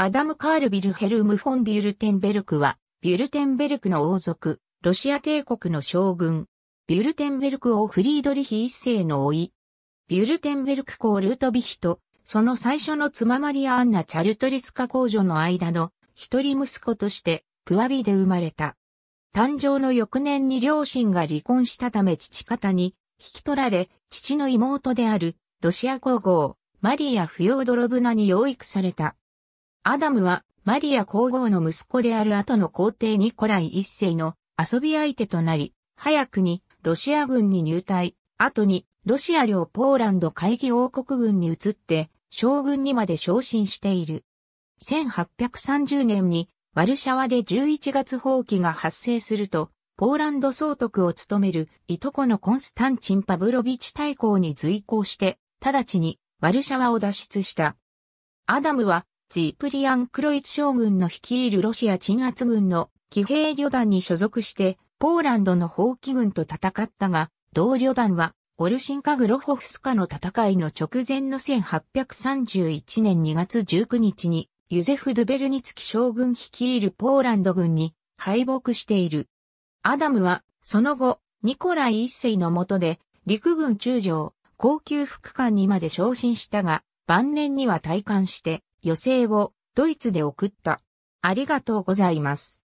アダム・カール・ビルヘルム・フォン・ビュルテンベルクは、ビュルテンベルクの王族、ロシア帝国の将軍、ビュルテンベルク王フリードリヒ一世の老い、ビュルテンベルク公ルートビヒと、その最初の妻マリア・アンナ・チャルトリスカ公女の間の一人息子として、プワビで生まれた。誕生の翌年に両親が離婚したため父方に引き取られ、父の妹であるロシア皇后、マリア・フヨードロブナに養育された。アダムはマリア皇后の息子である後の皇帝ニコライ一世の遊び相手となり、早くにロシア軍に入隊、後にロシア領ポーランド会議王国軍に移って将軍にまで昇進している。1830年にワルシャワで11月放棄が発生すると、ポーランド総督を務めるいとこのコンスタンチン・パブロビチ大公に随行して、直ちにワルシャワを脱出した。アダムはジープリアン・クロイツ将軍の率いるロシア鎮圧軍の騎兵旅団に所属して、ポーランドの放棄軍と戦ったが、同旅団は、オルシンカ・グロホフスカの戦いの直前の1831年2月19日に、ユゼフ・ドゥベルニツキ将軍率いるポーランド軍に敗北している。アダムは、その後、ニコライ一世の下で、陸軍中将、高級副官にまで昇進したが、晩年には退官して、余生をドイツで送った。ありがとうございます。